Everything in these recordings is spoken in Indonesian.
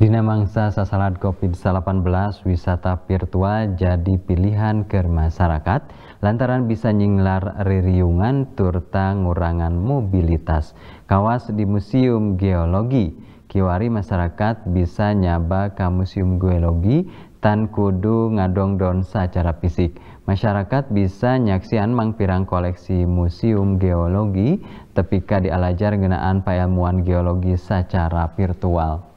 Dina Mangsa Sasalat COVID-18 wisata virtual jadi pilihan ke masyarakat lantaran bisa nyinglar ririungan turta ngurangan mobilitas. Kawas di Museum Geologi, kiwari masyarakat bisa nyaba ke Museum Geologi tan kudu ngadong don secara fisik. Masyarakat bisa nyaksian mangpirang koleksi Museum Geologi tepika dialajar genaan payamuan geologi secara virtual.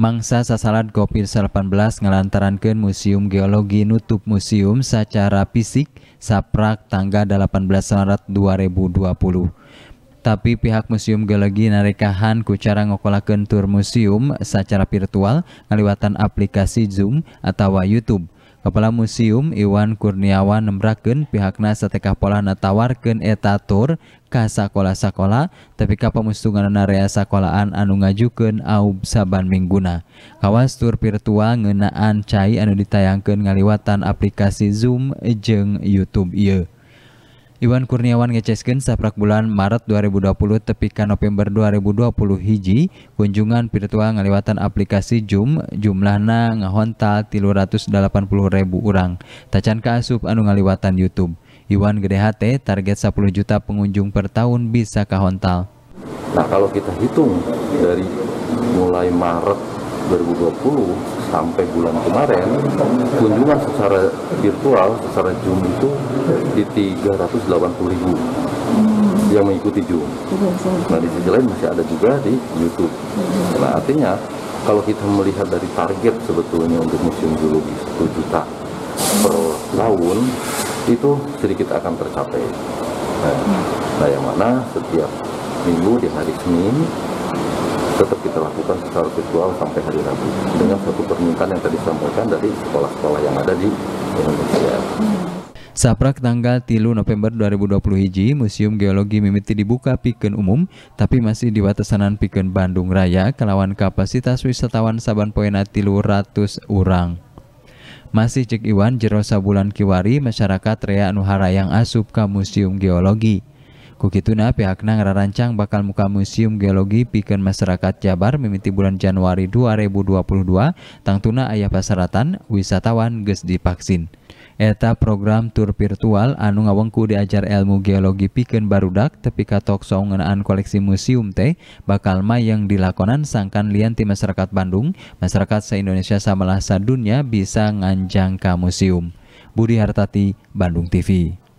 mangsa sasalat covid 18 ngelantarankan Museum Geologi nutup museum secara fisik saprak tanggal 18 Maret 2020. Tapi pihak Museum Geologi narekahan kucara ngokolakan tur museum secara virtual ngaliwatan aplikasi Zoom atau YouTube. kepala museum Iwan Kurniawan nembraken pihakna setekah polanatawarken eta tur kas sekolah sekolah tapikah pemusunganan area sekolahan anu ngajuken aub saban Mingguna. Hawas turpirtua ngenaan cair and ditayangkan ngaliwatan aplikasi Zoom ejeng YouTube ieu. Iwan Kurniawan ngeceskeun saprak bulan Maret 2020 tepi November 2020 hiji kunjungan virtual ngaliwatan aplikasi Zoom jumlahna ngahontal 380 ribu urang tacan ka anu ngaliwatan YouTube Iwan gede hate target 10 juta pengunjung per tahun bisa kahontal. Nah kalau kita hitung dari mulai Maret 2020 sampai bulan kemarin kunjungan secara virtual secara Zoom itu di 380 ribu yang mengikuti Zoom. Nah di sisi lain masih ada juga di YouTube. Nah artinya kalau kita melihat dari target sebetulnya untuk museum geologi 1 juta per tahun itu sedikit akan tercapai. Nah, nah yang mana setiap minggu di hari Senin tetap kita lakukan secara virtual sampai hari Rabu dengan satu permintaan yang tadi disampaikan dari sekolah-sekolah yang ada di Indonesia. Saprak tanggal 3 November 2020 hiji, Museum Geologi mimiti dibuka piken umum, tapi masih di batasanan piken Bandung Raya kelawan kapasitas wisatawan saban poena tilu ratus orang. Masih cek Iwan jero sabulan kiwari masyarakat Rea yang asup ke Museum Geologi. Ku pihak pihakna ngarancang bakal muka Museum Geologi pikeun masyarakat Jabar mimiti bulan Januari 2022 tangtuna ayah pasaratan wisatawan gus divaksin. Eta program tur virtual anu ngawengku diajar ilmu geologi pikeun barudak tapi ka tokso ngeunaan koleksi museum teh bakal mayang dilakonan sangkan lian masyarakat Bandung, masyarakat se-Indonesia lah sadunya bisa nganjang ke museum. Budi Hartati, Bandung TV.